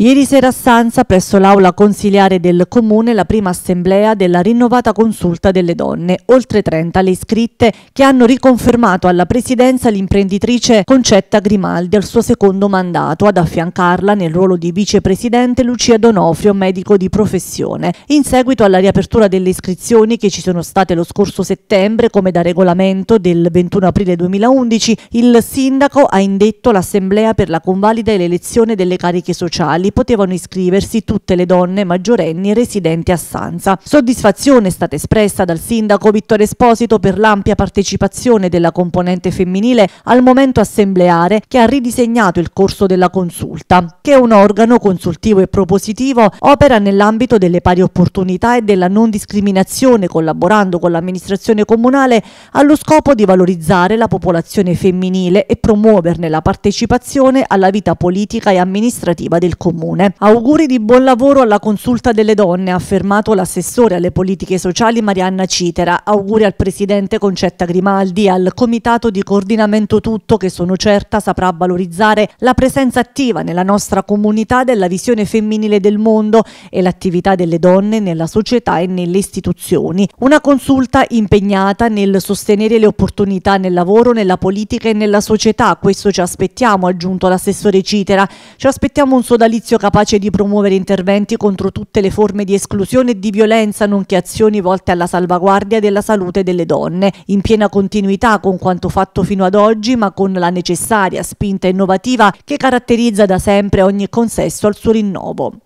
Ieri sera a Sanza, presso l'aula consiliare del Comune, la prima assemblea della rinnovata consulta delle donne, oltre 30 le iscritte che hanno riconfermato alla presidenza l'imprenditrice Concetta Grimaldi al suo secondo mandato, ad affiancarla nel ruolo di vicepresidente Lucia Donofrio, medico di professione. In seguito alla riapertura delle iscrizioni che ci sono state lo scorso settembre, come da regolamento del 21 aprile 2011, il sindaco ha indetto l'assemblea per la convalida e l'elezione delle cariche sociali quali potevano iscriversi tutte le donne maggiorenni residenti a Sanza. Soddisfazione è stata espressa dal sindaco Vittorio Esposito per l'ampia partecipazione della componente femminile al momento assembleare che ha ridisegnato il corso della consulta, che è un organo consultivo e propositivo opera nell'ambito delle pari opportunità e della non discriminazione collaborando con l'amministrazione comunale allo scopo di valorizzare la popolazione femminile e promuoverne la partecipazione alla vita politica e amministrativa del comune comune. Auguri di buon lavoro alla consulta delle donne, ha affermato l'assessore alle politiche sociali Marianna Citera. Auguri al presidente Concetta Grimaldi al comitato di coordinamento tutto che sono certa saprà valorizzare la presenza attiva nella nostra comunità della visione femminile del mondo e l'attività delle donne nella società e nelle istituzioni. Una consulta impegnata nel sostenere le opportunità nel lavoro, nella politica e nella società. Questo ci aspettiamo, ha aggiunto l'assessore Citera. Ci aspettiamo un sodalizio servizio capace di promuovere interventi contro tutte le forme di esclusione e di violenza, nonché azioni volte alla salvaguardia della salute delle donne, in piena continuità con quanto fatto fino ad oggi, ma con la necessaria spinta innovativa che caratterizza da sempre ogni consesso al suo rinnovo.